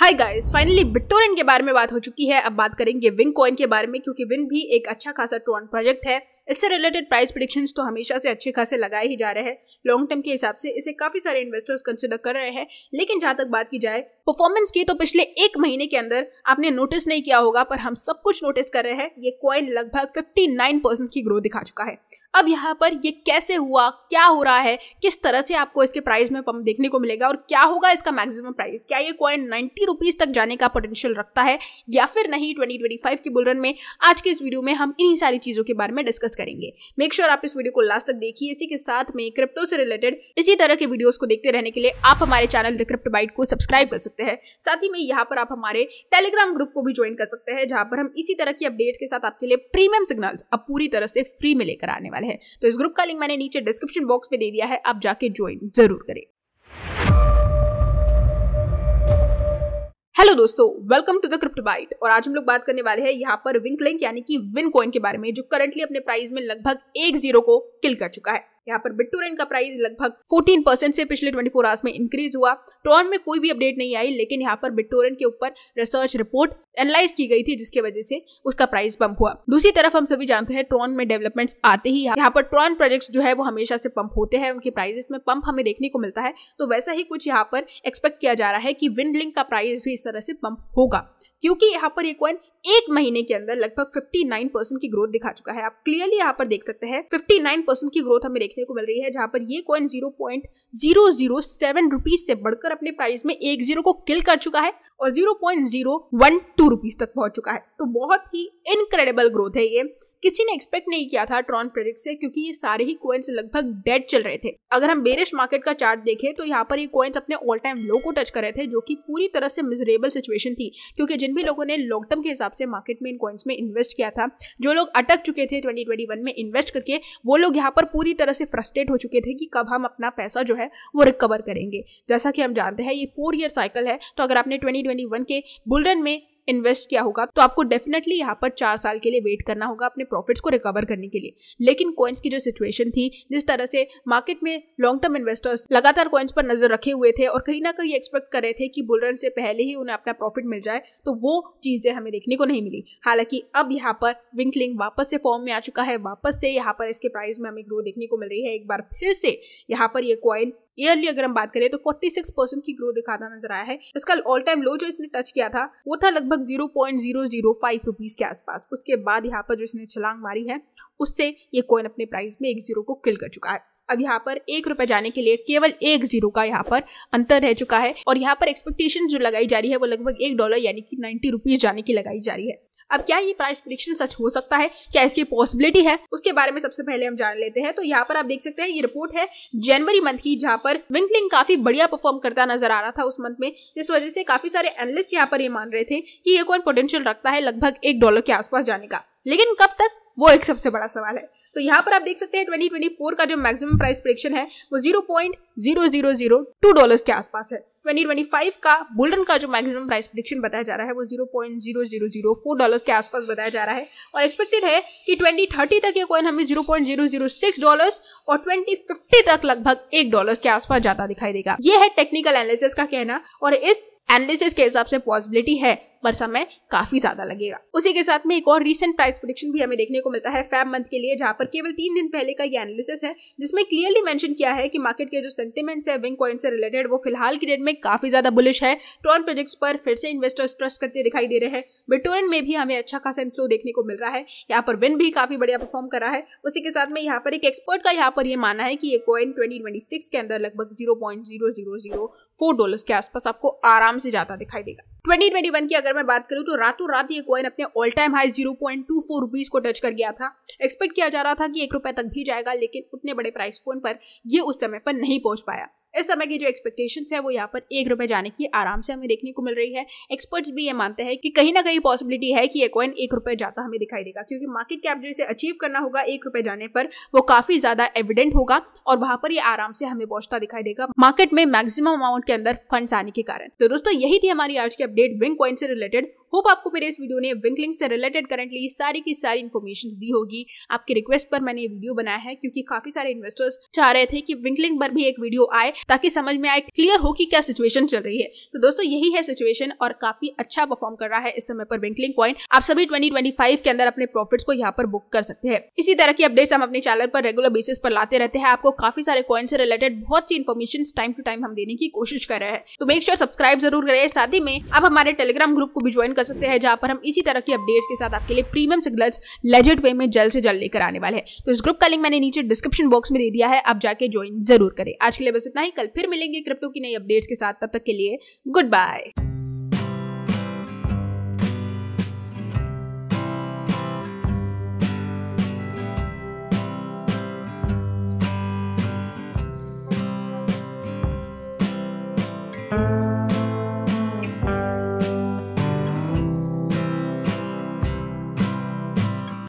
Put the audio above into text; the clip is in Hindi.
हाय गाइस फाइनली बिटोरेंट के बारे में बात हो चुकी है अब बात करेंगे विंग कॉइन के बारे में क्योंकि विंग भी एक अच्छा खासा ट्रॉन प्रोजेक्ट है इससे रिलेटेड प्राइस प्रिडिक्शंस तो हमेशा से अच्छे खासे लगाए ही जा रहे हैं लॉन्ग टर्म के हिसाब से इसे काफ़ी सारे इन्वेस्टर्स कंसिडर कर रहे हैं लेकिन जहां तक बात की जाए परफॉर्मेंस की तो पिछले एक महीने के अंदर आपने नोटिस नहीं किया होगा पर हम सब कुछ नोटिस कर रहे हैं ये क्वाइन लगभग फिफ्टी की ग्रोथ दिखा चुका है अब यहाँ पर ये कैसे हुआ क्या हो रहा है किस तरह से आपको इसके प्राइस में पंप देखने को मिलेगा और क्या होगा इसका मैक्सिमम प्राइस क्या ये कॉइन नाइन्टी रुपीज तक जाने का पोटेंशियल रखता है या फिर नहीं ट्वेंटी ट्वेंटी फाइव के बुलरन में आज के इस वीडियो में हम इन्हीं सारी चीज़ों के बारे में डिस्कस करेंगे मेक श्योर sure आप इस वीडियो को लास्ट तक देखिए इसी के साथ में क्रिप्टो से रिलेटेड इसी तरह के वीडियोस को देखते रहने के लिए आप हमारे चैनल द क्रिप्ट बाइट को सब्सक्राइब कर सकते हैं साथ ही में यहाँ पर आप हमारे टेलीग्राम ग्रुप को भी ज्वाइन कर सकते हैं जहाँ पर हम इसी तरह की अपडेट्स के साथ आपके लिए प्रीमियम सिग्नल अब पूरी तरह से फ्री में लेकर आने वाले हैं तो इस ग्रुप का लिंक मैंने नीचे डिस्क्रिप्शन बॉक्स में दे दिया है आप जाके ज्वाइन जरूर करें हेलो दोस्तों welcome to the crypt byte और आज हम लोग बात करने वाले हैं यहाँ पर विंक लिंक यानी कि विन कॉइन के बारे में जो करंटली अपने प्राइस में लगभग एक जीरो को किल कर चुका है यहाँ पर बिट्टोरेन का प्राइस लगभग 14 परसेंट से पिछले 24 आवर्स में इंक्रीज हुआ ट्रॉन में कोई भी अपडेट नहीं आई लेकिन यहाँ पर बिट्टोरेन के ऊपर रिसर्च रिपोर्ट एनालाइज की गई थी जिसके वजह से उसका प्राइस पंप हुआ दूसरी तरफ हम सभी जानते हैं ट्रॉन में डेवलपमेंट्स आते ही यहाँ पर ट्रॉन प्रोजेक्ट्स जो है वो हमेशा से पंप होते हैं उनके प्राइजेस में पंप हमें देखने को मिलता है तो वैसा ही कुछ यहाँ पर एक्सपेक्ट किया जा रहा है कि लिंक का प्राइस भी इस तरह से पंप होगा क्योंकि यहाँ पर ये कॉइन एक महीने के अंदर लगभग 59 परसेंट की ग्रोथ दिखा चुका है आप क्लियरली यहाँ पर देख सकते हैं 59 परसेंट की ग्रोथ हमें देखने को मिल रही है जहाँ पर ये coin zero point zero zero seven rupees से बढ़कर अपने प्राइस में एक जीरो को किल कर चुका है और zero point zero two rupees तक पहुंच चुका है तो बहुत ही इनक्रेडिबल ग्रोथ है ये किसी ने एक्सपेक्ट नहीं किया था ट्रॉन प्रोजेक्ट से क्योंकि ये सारे ही कोइंस लगभग डेड चल रहे थे अगर हम बेरिश मार्केट का चार्ट देखें तो यहाँ पर ये कोइंस अपने ऑल टाइम लो को टच कर रहे थे जो कि पूरी तरह से मिजरेबल सिचुएशन थी क्योंकि जिन भी लोगों ने लॉन्ग टर्म के हिसाब से मार्केट में इन कॉइन्स में इन्वेस्ट किया था जो लोग अटक चुके थे ट्वेंटी में इन्वेस्ट करके वो लोग यहाँ पर पूरी तरह से फ्रस्ट्रेट हो चुके थे कि कब हम अपना पैसा जो है वो रिकवर करेंगे जैसा कि हम जानते हैं ये फोर ईयर साइकिल है तो अगर आपने ट्वेंटी के बुलरन में इन्वेस्ट किया होगा तो आपको डेफिनेटली यहाँ पर चार साल के लिए वेट करना होगा अपने प्रॉफिट्स को रिकवर करने के लिए लेकिन कॉइन्स की जो सिचुएशन थी जिस तरह से मार्केट में लॉन्ग टर्म इन्वेस्टर्स लगातार कॉइन्स पर नजर रखे हुए थे और कहीं ना कहीं एक्सपेक्ट कर रहे थे कि बुलरन से पहले ही उन्हें अपना प्रॉफिट मिल जाए तो वो चीज़ें हमें देखने को नहीं मिली हालांकि अब यहाँ पर विंकलिंग वापस से फॉर्म में आ चुका है वापस से यहाँ पर इसके प्राइस में हमें ग्रो देखने को मिल रही है एक बार फिर से यहाँ पर ये कॉइन ईयरली अगर हम बात करें तो 46 परसेंट की ग्रोथ दिखाता नजर आया है इसका ऑल टाइम लो जो इसने टच किया था वो था लगभग zero point zero zero five rupees के आसपास उसके बाद यहाँ पर जो इसने छलांग मारी है उससे ये कॉइन अपने प्राइस में एक जीरो को किल कर चुका है अब यहाँ पर एक रुपए जाने के लिए केवल एक जीरो का यहाँ पर अंतर रह चुका है और यहाँ पर एक्सपेक्टेशन जो लगाई जा रही है वो लगभग एक डॉलर यानी कि नाइन्टी रुपीज जाने की लगाई जा रही है अब क्या ये प्राइस प्रिडिक्शन सच हो सकता है क्या इसकी पॉसिबिलिटी है उसके बारे में सबसे पहले हम जान लेते हैं तो यहाँ पर आप देख सकते हैं ये रिपोर्ट है जनवरी मंथ की जहाँ पर विंकलिंग काफी बढ़िया परफॉर्म करता नजर आ रहा था उस मंथ में जिस वजह से काफी सारे एनालिस्ट यहाँ पर ये मान रहे थे कि ये कौन पोटेंशियल रखता है लगभग एक डॉलर के आसपास जाने का लेकिन कब तक वो एक सबसे बड़ा सवाल है तो यहाँ पर आप देख सकते हैं 2024 का जो मैक्सिमम प्राइस प्रेडिक्शन है वो 0.0002 डॉलर्स के आसपास है 2025 का बुलडन का जो मैक्सिमम प्राइस प्रेडिक्शन बताया जा रहा है वो 0.0004 डॉलर्स के आसपास बताया जा रहा है और एक्सपेक्टेड है कि 2030 तक ये कॉइन हमें 0.006 डॉलर्स और 2050 तक लगभग एक डॉलर्स के आसपास जाता दिखाई देगा ये है टेक्निकल एनालिसिस का कहना और इस एनालिसिस के हिसाब से पॉसिबिलिटी है पर समय काफी ज्यादा लगेगा उसी के साथ में एक और रीसेंट प्राइस प्रोडिक्शन भी हमें देखने को मिलता है फैब मंथ के लिए जहां पर केवल तीन दिन पहले का ये एनालिसिस है जिसमें क्लियरली मेंशन किया है कि मार्केट के जो सेंटीमेंट्स है विंग कॉइन से रिलेटेड वो फिलहाल की डेट में काफी ज्यादा बुलिश है ट्रॉन प्रोजेक्ट्स पर फिर से इन्वेस्टर्स ट्रस्ट करते दिखाई दे रहे हैं बिटोरन में भी हमें अच्छा खासा इन्फ्लो देखने को मिल रहा है यहाँ पर विन भी काफी बढ़िया परफॉर्म कर रहा है उसी के साथ में यहाँ पर एक एक्सपर्ट का यहाँ पर यह मानना है कि ये कॉइन ट्वेंटी के अंदर लगभग जीरो डॉलर्स के आसपास आपको आराम आराम से जाता दिखाई देगा 2021 की अगर मैं बात करूं तो रातों रात ये कॉइन अपने all time high zero point two four rupees को टच कर गया था एक्सपेक्ट किया जा रहा था कि एक रुपए तक भी जाएगा लेकिन उतने बड़े प्राइस पॉइंट पर यह उस समय पर नहीं पहुंच पाया इस समय की जो एक्सपेक्टेशन है वो यहाँ पर एक रुपए जाने की आराम से हमें देखने को मिल रही है एक्सपर्ट्स भी ये मानते हैं कि कहीं ना कहीं पॉसिबिलिटी है कि ये कॉइन एक रुपए जाता हमें दिखाई देगा क्योंकि मार्केट कैप जो इसे अचीव करना होगा एक रुपए जाने पर वो काफ़ी ज़्यादा एविडेंट होगा और वहां पर ये आराम से हमें पहुंचता दिखाई देगा मार्केट में मैक्सिमम अमाउंट के अंदर फंड आने के कारण तो दोस्तों यही थी हमारी आज की अपडेट विंग कॉइन से रिलेटेड होप आपको मेरे इस वीडियो ने विंकलिंग से रिलेटेड करेंटली सारी की सारी इन्फॉर्मेशन दी होगी आपकी रिक्वेस्ट पर मैंने ये वीडियो बनाया है क्योंकि काफी सारे इन्वेस्टर्स चाह रहे थे कि विंकलिंग पर भी एक वीडियो आए ताकि समझ में आए क्लियर हो कि क्या सिचुएशन चल रही है तो दोस्तों यही है सिचुएशन और काफी अच्छा परफॉर्म कर रहा है इस समय पर विंकलिंग कॉइन आप सभी ट्वेंटी के अंदर अपने प्रॉफिट को यहाँ पर बुक कर सकते हैं इसी तरह की अपडेट्स हम अपने चैनल पर रेगुलर बेसिस पर लाते रहते हैं आपको काफी सारे कॉइन से रिलेटेड बहुत सी इन्फॉर्मेशन टाइम टू टाइम हम देने की कोशिश कर रहे हैं तो मेक श्योर सब्सक्राइब जरूर करें साथ ही में आप हमारे टेलीग्राम ग्रुप को भी ज्वाइन कर सकते हैं जहां पर हम इसी तरह की अपडेट्स के साथ आपके लिए प्रीमियम सिग्नल्स लेजेड वे में जल्द से जल्द लेकर आने वाले हैं तो इस ग्रुप का लिंक मैंने नीचे डिस्क्रिप्शन बॉक्स में दे दिया है आप जाके ज्वाइन जरूर करें आज के लिए बस इतना ही कल फिर मिलेंगे क्रिप्टो की नई अपडेट्स के साथ तब तक के लिए गुड बाय